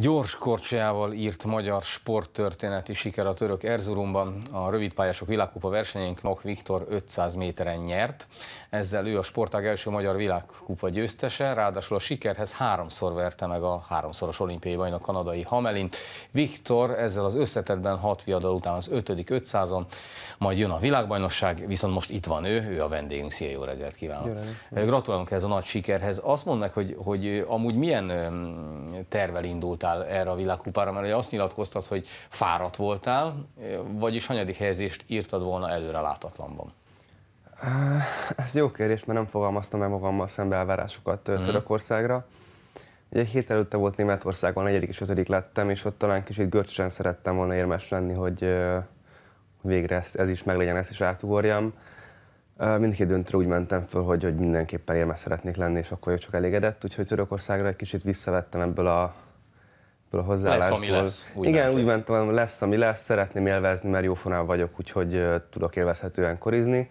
Gyors korcsajával írt magyar sporttörténeti siker a török Erzurumban. A rövidpályások világkupa versenyén Nok Viktor 500 méteren nyert. Ezzel ő a sportág első magyar világkupa győztese, ráadásul a sikerhez háromszor verte meg a háromszoros olimpiai bajnok kanadai Hamelin. Viktor ezzel az összetetben hat viadal után az ötödik 500-on, majd jön a világbajnokság, viszont most itt van ő, ő a vendégünk. Szia, jó reggelt kívánok! Gratulálunk ez a nagy sikerhez. Azt mondnak, hogy, hogy amúgy milyen tervel indultál jutottál erre a világkupára, mert azt nyilatkoztad, hogy fáradt voltál, vagyis hanyadik helyezést írtad volna előre látatlanban? Eh, ez jó kérdés, mert nem fogalmaztam meg magammal szembe elvárásokat mm. Törökországra. Ugye egy hét előtte volt Németországban, negyedik és ötödik lettem, és ott talán kicsit görcsösen szerettem volna érmes lenni, hogy eh, végre ez, ez is meglegyen, ezt is átugorjam. Eh, mindkét döntőre úgy mentem föl, hogy, hogy mindenképpen érmes szeretnék lenni, és akkor csak elégedett, úgyhogy Törökországra egy kicsit visszavettem ebből a a hozzáállásból. Lesz, ami lesz. Úgy Igen, úgy mentem, lesz, ami lesz, szeretném élvezni, mert jófonál vagyok, úgyhogy tudok élvezhetően korizni.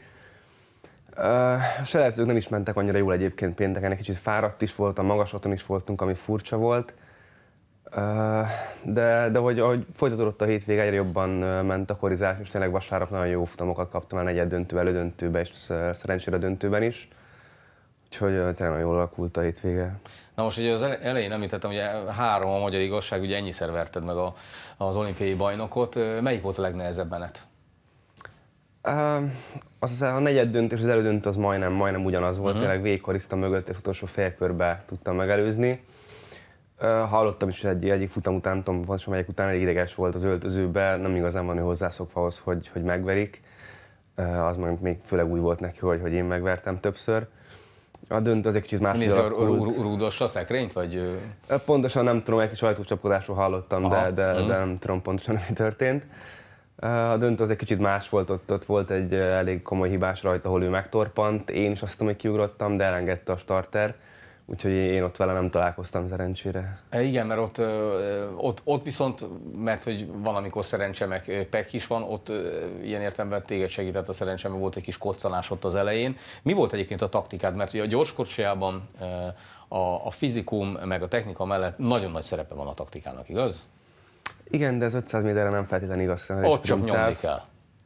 a selejtezők nem is mentek annyira jól egyébként pénteken, egy kicsit fáradt is voltam, magas is voltunk, ami furcsa volt. de, de hogy, ahogy folytatódott a hétvége, egyre jobban ment a korizás, és tényleg vasárnap nagyon jó futamokat kaptam el negyed döntő, elődöntőbe, és szerencsére döntőben is. Úgyhogy tényleg nagyon jól alakult a hétvége. Na most ugye az elején említettem, hogy három a magyar igazság, ugye ennyiszer verted meg a, az olimpiai bajnokot. Melyik volt a legnehezebb menet? Uh, az a negyed döntés, az elődöntő az majdnem, majdnem ugyanaz volt, uh-huh. tényleg végigkariszta mögött, és utolsó félkörbe tudtam megelőzni. Uh, hallottam is, hogy egy, egyik futam után, nem tudom, sem egyik után egy ideges volt az öltözőbe, nem igazán van ő hozzászokva ahhoz, hogy, hogy megverik. Uh, az meg még főleg úgy volt neki, hogy, hogy én megvertem többször. A döntő az egy kicsit más. Mi ez rúdos a szekrényt, vagy? Pontosan nem tudom, egy kis sajtócsapkodásról hallottam, Aha. de, de, mm. de nem tudom pontosan, mi történt. A döntő az egy kicsit más volt, ott, ott volt egy elég komoly hibás rajta, ahol ő megtorpant, én is azt tudom, hogy kiugrottam, de elengedte a starter. Úgyhogy én ott vele nem találkoztam szerencsére. E, igen, mert ott, ott, ott viszont, mert hogy van, amikor szerencse meg pek is van, ott ilyen értelemben téged segített a szerencse, mert volt egy kis koccanás ott az elején. Mi volt egyébként a taktikád? Mert ugye a gyorskocsijában a, a fizikum meg a technika mellett nagyon nagy szerepe van a taktikának, igaz? Igen, de ez 500 méterre nem feltétlenül igaz. Ott csak nyomni kell.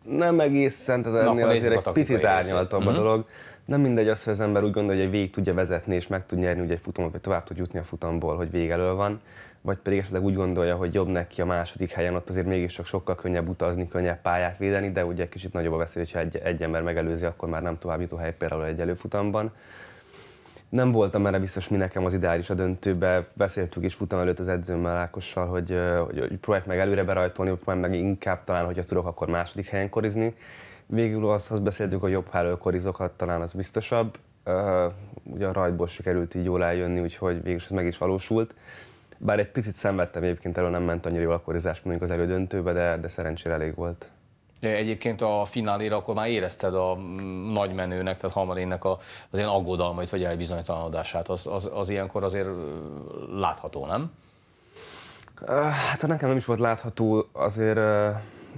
Nem egészen, tehát ennél azért egy picit árnyaltabb a mhm. dolog. Mm-hmm nem mindegy az, hogy az ember úgy gondolja, hogy végig tudja vezetni és meg tud nyerni ugye egy futamot, vagy tovább tud jutni a futamból, hogy elől van, vagy pedig esetleg úgy gondolja, hogy jobb neki a második helyen, ott azért mégis sok sokkal könnyebb utazni, könnyebb pályát védeni, de ugye egy kicsit nagyobb a veszély, hogyha egy, egy ember megelőzi, akkor már nem tovább jutó hely például egy előfutamban. Nem voltam erre biztos mi nekem az ideális a döntőbe, beszéltük is futam előtt az edzőmmel Ákossal, hogy, hogy, hogy próbálják meg előre berajtolni, próbálják meg inkább talán, hogyha tudok, akkor második helyen korizni Végül azt, azt beszéltük, hogy jobb korizokat, talán az biztosabb. Uh, ugye a rajtból sikerült így jól eljönni, úgyhogy végül ez meg is valósult. Bár egy picit szenvedtem egyébként elő, nem ment annyira jól a korizás mondjuk az elődöntőbe, de, de szerencsére elég volt. Egyébként a fináléra akkor már érezted a nagy menőnek, tehát Hamarénnek a, az ilyen aggodalmait, vagy elbizonytalanodását. Az, az, az ilyenkor azért látható, nem? Hát nekem nem is volt látható, azért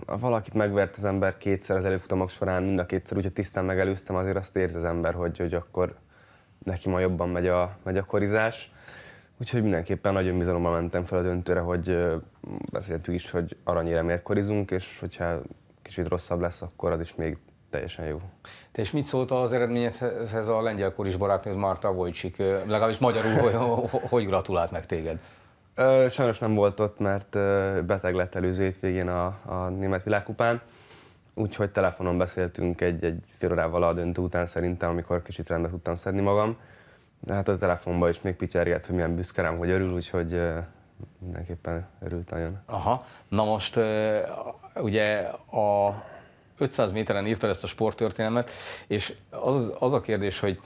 valakit megvert az ember kétszer az előfutamok során, mind a kétszer, úgyhogy tisztán megelőztem, azért azt érzi az ember, hogy, hogy akkor neki ma jobban megy a, megy a korizás. Úgyhogy mindenképpen nagyon bizalommal mentem fel a döntőre, hogy beszéltük is, hogy aranyéremért korizunk, és hogyha kicsit rosszabb lesz, akkor az is még teljesen jó. Te és mit szólt az eredményhez a lengyel koris barátnőd Marta Vojcsik? Legalábbis magyarul hogy, hogy gratulált meg téged? Ö, sajnos nem volt ott, mert ö, beteg lett előző hétvégén a, a Német Világkupán, úgyhogy telefonon beszéltünk egy, egy fél órával a döntő után szerintem, amikor kicsit rendbe tudtam szedni magam. De hát a telefonban is még pityergett, hogy milyen büszke rám, hogy örül, úgyhogy ö, mindenképpen örült nagyon. Aha, na most ugye a 500 méteren írtad ezt a sporttörténelmet, és az, az a kérdés, hogy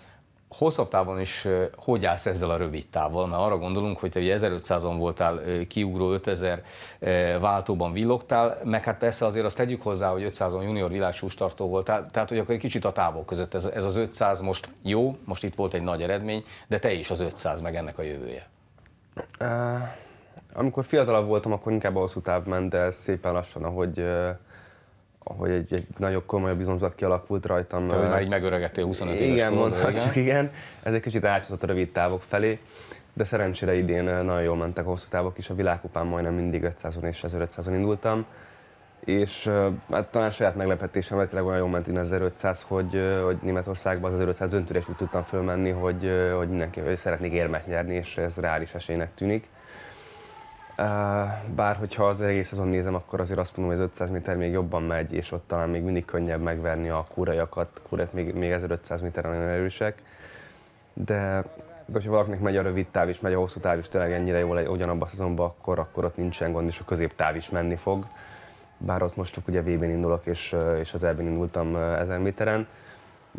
hosszabb távon is hogy állsz ezzel a rövid távol? Mert arra gondolunk, hogy te 1500-on voltál kiugró 5000 váltóban villogtál, meg hát persze azért azt tegyük hozzá, hogy 500-on junior világcsústartó voltál, tehát hogy akkor egy kicsit a távol között ez, ez az 500 most jó, most itt volt egy nagy eredmény, de te is az 500 meg ennek a jövője. Uh, amikor fiatalabb voltam, akkor inkább a hosszú táv ment, de szépen lassan, ahogy uh hogy egy, egy nagyobb, komolyabb bizonyzat kialakult rajtam. Tehát, hogy már így megöregettél 25 igen, éves Igen, Mondhatjuk, igen, igen. Ez egy kicsit átszott a rövid távok felé, de szerencsére idén nagyon jól mentek a hosszú távok is. A világkupán majdnem mindig 500-on és 1500-on indultam, és hát talán saját meglepetésem, mert tényleg olyan jól ment 1500, hogy, hogy Németországban az 1500 döntőre is úgy tudtam fölmenni, hogy, hogy mindenki hogy szeretnék érmet nyerni, és ez reális esélynek tűnik. Bár hogyha az egész azon nézem, akkor azért azt mondom, hogy az 500 méter még jobban megy, és ott talán még mindig könnyebb megverni a kúrajakat, Kurek még, még 1500 méteren nagyon erősek. De, de hogyha valakinek megy a rövid táv is, megy a hosszú táv is tényleg ennyire jól ugyanabba a szezonban, akkor, akkor ott nincsen gond, és a középtáv is menni fog. Bár ott most csak ugye vb indulok, és, és az elbén indultam 1000 méteren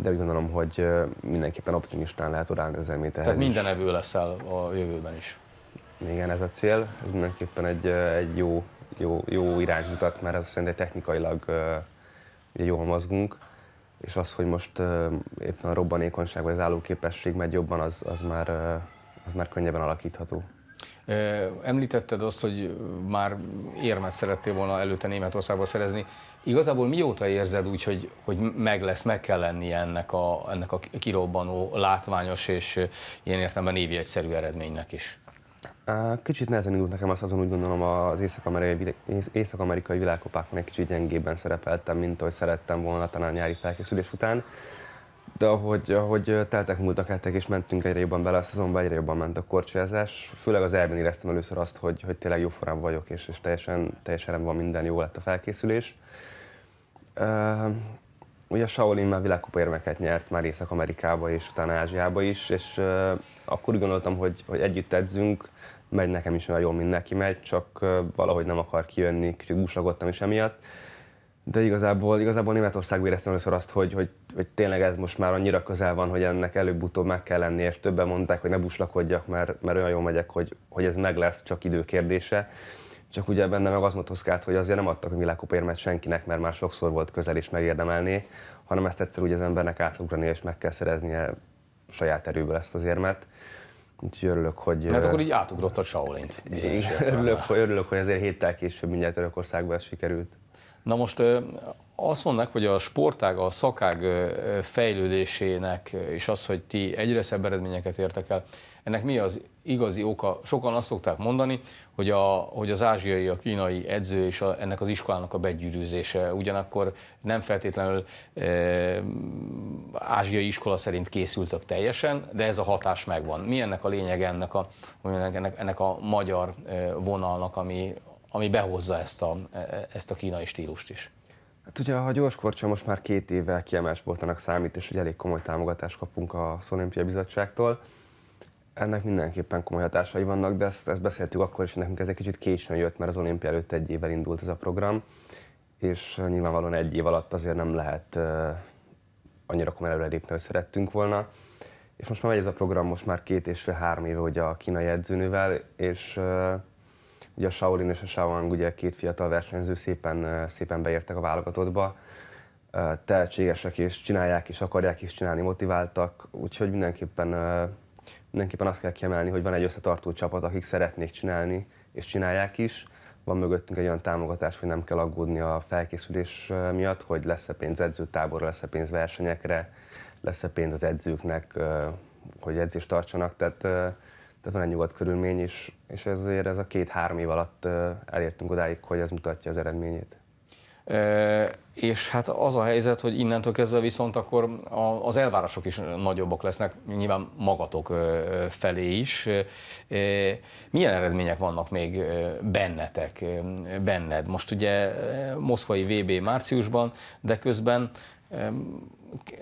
de úgy gondolom, hogy mindenképpen optimistán lehet odállni az Tehát minden evő leszel a jövőben is igen, ez a cél, ez mindenképpen egy, egy jó, jó, jó irányt mutat, mert ez szerintem technikailag ugye jól mozgunk, és az, hogy most éppen a robbanékonyság vagy az állóképesség megy jobban, az, az, már, az már könnyebben alakítható. Említetted azt, hogy már érmet szerettél volna előtte Németországba szerezni. Igazából mióta érzed úgy, hogy, hogy meg lesz, meg kell lennie ennek a, ennek a kirobbanó, látványos és ilyen értelemben névi egyszerű eredménynek is? Kicsit nehezen indult nekem azt azon, úgy gondolom az észak-amerikai, észak világkopákon egy kicsit gyengébben szerepeltem, mint ahogy szerettem volna talán a nyári felkészülés után. De ahogy, ahogy teltek múltak hetek és mentünk egyre jobban bele a szezonba, egyre jobban ment a korcsolyázás. Főleg az elben éreztem először azt, hogy, hogy tényleg jó formában vagyok, és, és teljesen, teljesen van minden, jó lett a felkészülés. Uh, ugye Shaolin már világkupa érmeket nyert már Észak-Amerikába és utána Ázsiába is, és uh, akkor úgy gondoltam, hogy, hogy együtt edzünk, megy nekem is olyan jól, mint neki megy, csak valahogy nem akar kijönni, kicsit gúslagodtam is emiatt. De igazából, igazából Németország éreztem először azt, hogy, hogy, hogy tényleg ez most már annyira közel van, hogy ennek előbb-utóbb meg kell lenni, és többen mondták, hogy ne buslakodjak, mert, mert olyan jól megyek, hogy, hogy ez meg lesz, csak idő kérdése. Csak ugye benne meg az motoszkált, hogy azért nem adtak világkupérmet senkinek, mert már sokszor volt közel és megérdemelni. hanem ezt egyszer úgy az embernek átugrani és meg kell szereznie saját erőből ezt az érmet. Úgyhogy örülök, hogy... Hát akkor így átugrott a örülök, hogy, örülök, hogy azért héttel később mindjárt Törökországba ez sikerült. Na most azt mondnak, hogy a sportág, a szakág fejlődésének, és az, hogy ti egyre szebb eredményeket értek el, ennek mi az igazi oka, sokan azt szokták mondani, hogy, a, hogy az ázsiai, a kínai edző és a, ennek az iskolának a begyűrűzése. Ugyanakkor nem feltétlenül e, ázsiai iskola szerint készültek teljesen, de ez a hatás megvan. Mi ennek a lényeg ennek a, ennek, ennek a magyar eh, vonalnak, ami, ami behozza ezt a, eh, ezt a kínai stílust is? Hát ugye a gyorskorcsa most már két évvel kiemelt sportának számít, és hogy elég komoly támogatást kapunk a Szolimpia Bizottságtól ennek mindenképpen komoly hatásai vannak, de ezt, ezt beszéltük akkor is, hogy nekünk ez egy kicsit későn jött, mert az olimpia előtt egy évvel indult ez a program, és nyilvánvalóan egy év alatt azért nem lehet uh, annyira komolyan előrelépni, hogy szerettünk volna. És most már megy ez a program, most már két és fél három éve ugye a kínai edzőnővel, és uh, ugye a Shaolin és a Shaolang, ugye két fiatal versenyző szépen, uh, szépen beértek a válogatottba, uh, tehetségesek és csinálják és akarják is csinálni, motiváltak, úgyhogy mindenképpen uh, Mindenképpen azt kell kiemelni, hogy van egy összetartó csapat, akik szeretnék csinálni, és csinálják is. Van mögöttünk egy olyan támogatás, hogy nem kell aggódni a felkészülés miatt, hogy lesz-e pénz edzőtáborra, lesz-e pénz versenyekre, lesz-e pénz az edzőknek, hogy edzést tartsanak. Tehát, tehát van egy nyugodt körülmény, és, és ezért ez a két-három év alatt elértünk odáig, hogy ez mutatja az eredményét. És hát az a helyzet, hogy innentől kezdve viszont akkor az elvárások is nagyobbak lesznek, nyilván magatok felé is. Milyen eredmények vannak még bennetek, benned? Most ugye moszkvai VB márciusban, de közben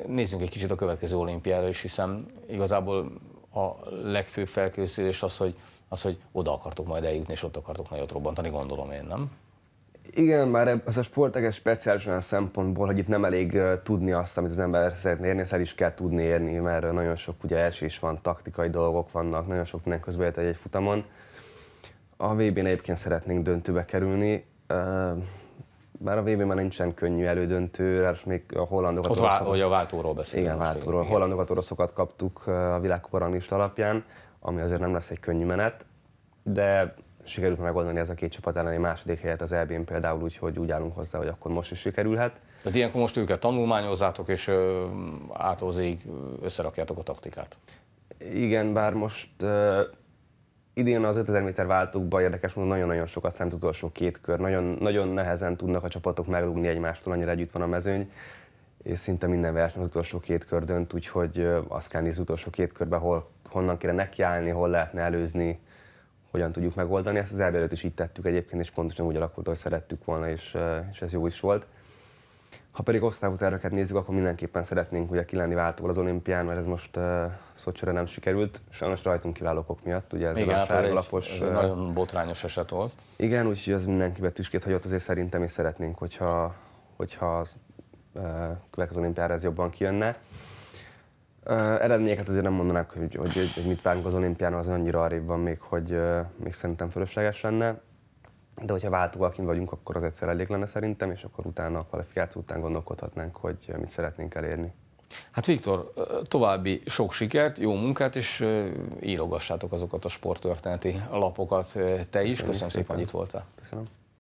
nézzünk egy kicsit a következő olimpiára is, hiszen igazából a legfőbb felkészülés az, hogy, az, hogy oda akartok majd eljutni, és ott akartok nagyot robbantani, gondolom én, nem? Igen, már az a sportág speciális olyan szempontból, hogy itt nem elég tudni azt, amit az ember szeretne érni, ezt el is kell tudni érni, mert nagyon sok ugye esés van, taktikai dolgok vannak, nagyon sok minden közben egy futamon. A vb n egyébként szeretnénk döntőbe kerülni, bár a VB már nincsen könnyű elődöntő, és még a hollandokat... Ott oroszokat, vál, a váltóról beszélünk. Igen, váltóról. Igen. Hollandokat, oroszokat kaptuk a világkupa alapján, ami azért nem lesz egy könnyű menet, de sikerült megoldani ez a két csapat elleni második helyet az elbén például, úgyhogy úgy állunk hozzá, hogy akkor most is sikerülhet. Tehát ilyenkor most őket tanulmányozzátok, és átozig összerakjátok a taktikát. Igen, bár most uh, idén az 5000 méter váltókban érdekes módon nagyon-nagyon sokat szemt utolsó két kör. Nagyon, nagyon nehezen tudnak a csapatok megrúgni egymástól, annyira együtt van a mezőny és szinte minden verseny az utolsó két kör dönt, úgyhogy azt kell nézni az utolsó két körbe, hol, honnan kéne nekiállni, hol lehetne előzni, hogyan tudjuk megoldani. Ezt az előtt is így tettük egyébként, és pontosan úgy alakult, hogy szerettük volna, és, és ez jó is volt. Ha pedig terveket nézzük, akkor mindenképpen szeretnénk ugye kilenni váltóval az olimpián, mert ez most uh, Szocsira nem sikerült, sajnos rajtunk kiválókok miatt, ugye ez igen, a hát sárgalapos... Ez, egy, ez egy nagyon botrányos eset volt. Igen, úgyhogy az mindenkibe tüskét hagyott, azért szerintem is szeretnénk, hogyha, hogyha az uh, következő olimpiára ez jobban kijönne. Eredményeket azért nem mondanák, hogy, hogy, hogy, hogy mit várunk az olimpián, az annyira arrébb van még, hogy még szerintem fölösleges lenne. De hogyha váltóval kint vagyunk, akkor az egyszer elég lenne szerintem, és akkor utána a kvalifikáció után gondolkodhatnánk, hogy mit szeretnénk elérni. Hát Viktor, további sok sikert, jó munkát, és írogassátok azokat a sporttörténeti lapokat te is. Köszönöm, Köszönöm szépen, hogy itt voltál. Köszönöm.